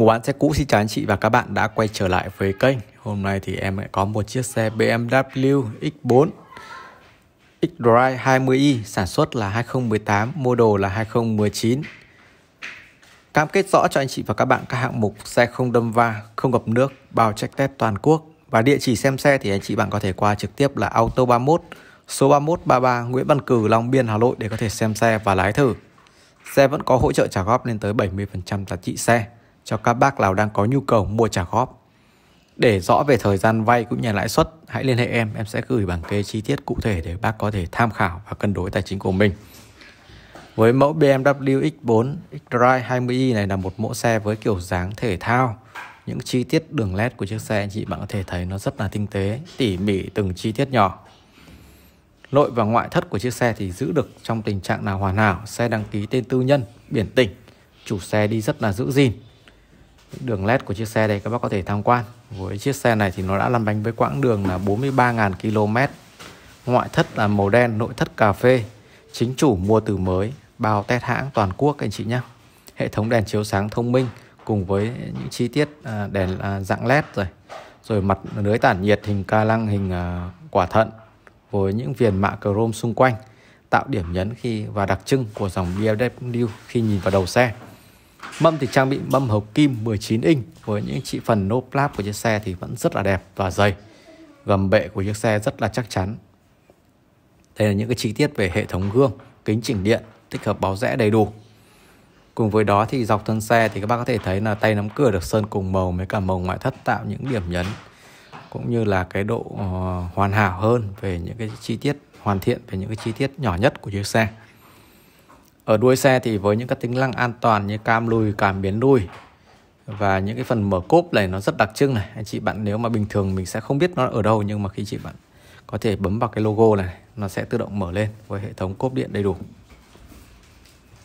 Một bán xe cũ xin chào anh chị và các bạn đã quay trở lại với kênh Hôm nay thì em lại có một chiếc xe BMW X4 X-Drive 20i sản xuất là 2018, đồ là 2019 Cam kết rõ cho anh chị và các bạn các hạng mục xe không đâm va, không ngập nước, bao check test toàn quốc Và địa chỉ xem xe thì anh chị bạn có thể qua trực tiếp là Auto 31 số 3133 Nguyễn Văn Cử, Long Biên, Hà Nội để có thể xem xe và lái thử Xe vẫn có hỗ trợ trả góp lên tới 70% giá trị xe cho các bác nào đang có nhu cầu mua trả góp. Để rõ về thời gian vay cũng như lãi suất, hãy liên hệ em, em sẽ gửi bảng kê chi tiết cụ thể để bác có thể tham khảo và cân đối tài chính của mình. Với mẫu BMW X4 xdrive drive 20i này là một mẫu xe với kiểu dáng thể thao. Những chi tiết đường led của chiếc xe anh chị bạn có thể thấy nó rất là tinh tế, tỉ mỉ từng chi tiết nhỏ. Nội và ngoại thất của chiếc xe thì giữ được trong tình trạng nào hoàn hảo, xe đăng ký tên tư nhân, biển tỉnh, chủ xe đi rất là giữ gìn đường led của chiếc xe đây các bác có thể tham quan với chiếc xe này thì nó đã lăn bánh với quãng đường là 43.000 km ngoại thất là màu đen nội thất cà phê chính chủ mua từ mới bao test hãng toàn quốc anh chị nhé hệ thống đèn chiếu sáng thông minh cùng với những chi tiết à, đèn à, dạng led rồi rồi mặt lưới tản nhiệt hình ca lăng hình à, quả thận với những viền mạ chrome xung quanh tạo điểm nhấn khi và đặc trưng của dòng BMW khi nhìn vào đầu xe Mâm thì trang bị mâm hợp kim 19 inch với những chị phần nô plap của chiếc xe thì vẫn rất là đẹp và dày. Gầm bệ của chiếc xe rất là chắc chắn. Đây là những cái chi tiết về hệ thống gương, kính chỉnh điện, tích hợp báo rẽ đầy đủ. Cùng với đó thì dọc thân xe thì các bác có thể thấy là tay nắm cửa được sơn cùng màu với cả màu ngoại thất tạo những điểm nhấn cũng như là cái độ ờ, hoàn hảo hơn về những cái chi tiết hoàn thiện về những cái chi tiết nhỏ nhất của chiếc xe ở đuôi xe thì với những các tính năng an toàn như cam lùi cảm biến đuôi và những cái phần mở cốp này nó rất đặc trưng này anh chị bạn nếu mà bình thường mình sẽ không biết nó ở đâu nhưng mà khi chị bạn có thể bấm vào cái logo này nó sẽ tự động mở lên với hệ thống cốp điện đầy đủ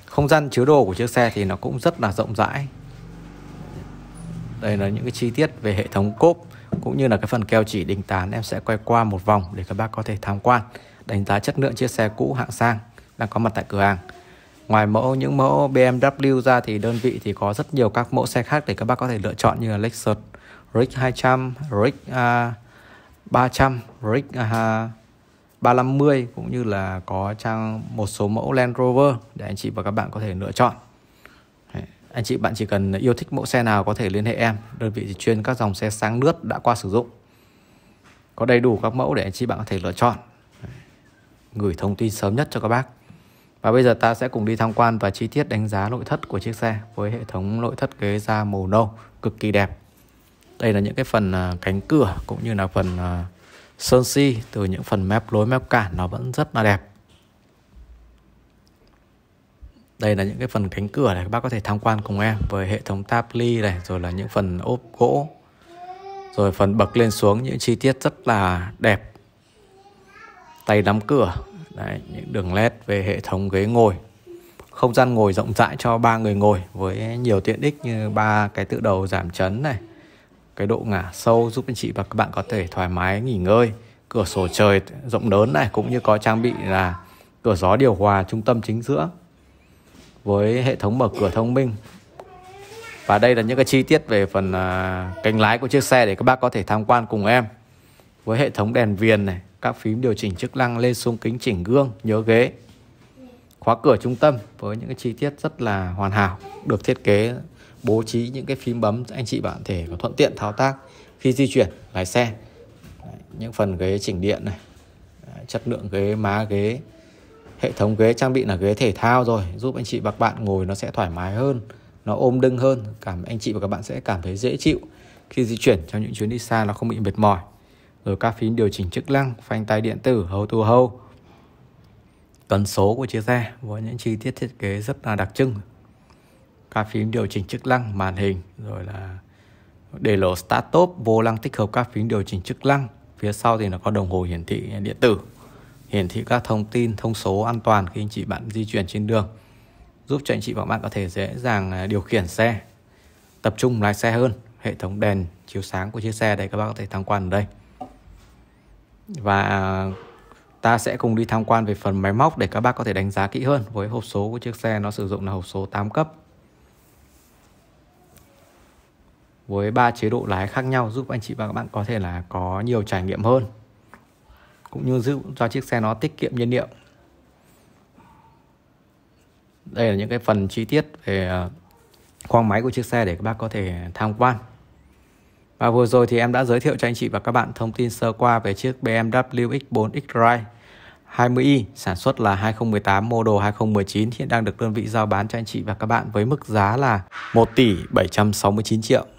không gian chứa đồ của chiếc xe thì nó cũng rất là rộng rãi đây là những cái chi tiết về hệ thống cốp cũng như là cái phần keo chỉ đinh tán em sẽ quay qua một vòng để các bác có thể tham quan đánh giá chất lượng chiếc xe cũ hạng sang đang có mặt tại cửa hàng Ngoài mẫu những mẫu BMW ra thì đơn vị thì có rất nhiều các mẫu xe khác để các bác có thể lựa chọn như là Lexus RX 200, RX uh, 300, RX uh, 350 cũng như là có trang một số mẫu Land Rover để anh chị và các bạn có thể lựa chọn. Anh chị bạn chỉ cần yêu thích mẫu xe nào có thể liên hệ em, đơn vị thì chuyên các dòng xe sáng nước đã qua sử dụng. Có đầy đủ các mẫu để anh chị bạn có thể lựa chọn. Gửi thông tin sớm nhất cho các bác. Và bây giờ ta sẽ cùng đi tham quan và chi tiết đánh giá nội thất của chiếc xe với hệ thống nội thất ghế da màu nâu cực kỳ đẹp. Đây là những cái phần à, cánh cửa cũng như là phần à, sơn si từ những phần mép lối mép cản nó vẫn rất là đẹp. Đây là những cái phần cánh cửa này các bác có thể tham quan cùng em với hệ thống táp ly này rồi là những phần ốp gỗ rồi phần bậc lên xuống những chi tiết rất là đẹp tay nắm cửa Đấy, những đường led về hệ thống ghế ngồi không gian ngồi rộng rãi cho ba người ngồi với nhiều tiện ích như ba cái tự đầu giảm chấn này cái độ ngả sâu giúp anh chị và các bạn có thể thoải mái nghỉ ngơi cửa sổ trời rộng lớn này cũng như có trang bị là cửa gió điều hòa trung tâm chính giữa với hệ thống mở cửa thông minh và đây là những cái chi tiết về phần uh, à, cánh lái của chiếc xe để các bác có thể tham quan cùng em với hệ thống đèn viền này các phím điều chỉnh chức năng lên xuống kính chỉnh gương, nhớ ghế. Khóa cửa trung tâm với những cái chi tiết rất là hoàn hảo, được thiết kế bố trí những cái phím bấm anh chị bạn thể có thuận tiện thao tác khi di chuyển lái xe. những phần ghế chỉnh điện này, chất lượng ghế, má ghế, hệ thống ghế trang bị là ghế thể thao rồi, giúp anh chị và các bạn ngồi nó sẽ thoải mái hơn, nó ôm đưng hơn, cảm anh chị và các bạn sẽ cảm thấy dễ chịu khi di chuyển trong những chuyến đi xa nó không bị mệt mỏi rồi các phím điều chỉnh chức năng, phanh tay điện tử, hầu to hầu. Tần số của chiếc xe với những chi tiết thiết kế rất là đặc trưng. Các phím điều chỉnh chức năng, màn hình, rồi là để lộ start top vô lăng tích hợp các phím điều chỉnh chức năng. Phía sau thì nó có đồng hồ hiển thị điện tử, hiển thị các thông tin, thông số an toàn khi anh chị bạn di chuyển trên đường giúp cho anh chị và bạn có thể dễ dàng à, điều khiển xe tập trung lái xe hơn hệ thống đèn chiếu sáng của chiếc xe đây các bác có thể tham quan ở đây và ta sẽ cùng đi tham quan về phần máy móc để các bác có thể đánh giá kỹ hơn với hộp số của chiếc xe nó sử dụng là hộp số 8 cấp với ba chế độ lái khác nhau giúp anh chị và các bạn có thể là có nhiều trải nghiệm hơn cũng như giúp cho chiếc xe nó tiết kiệm nhiên liệu đây là những cái phần chi tiết về ờ, khoang máy của chiếc xe để các bác có thể tham quan và vừa rồi thì em đã giới thiệu cho anh chị và các bạn thông tin sơ qua về chiếc BMW X4 X-Drive 20i sản xuất là 2018 model 2019 hiện đang được đơn vị giao bán cho anh chị và các bạn với mức giá là 1 tỷ 769 triệu.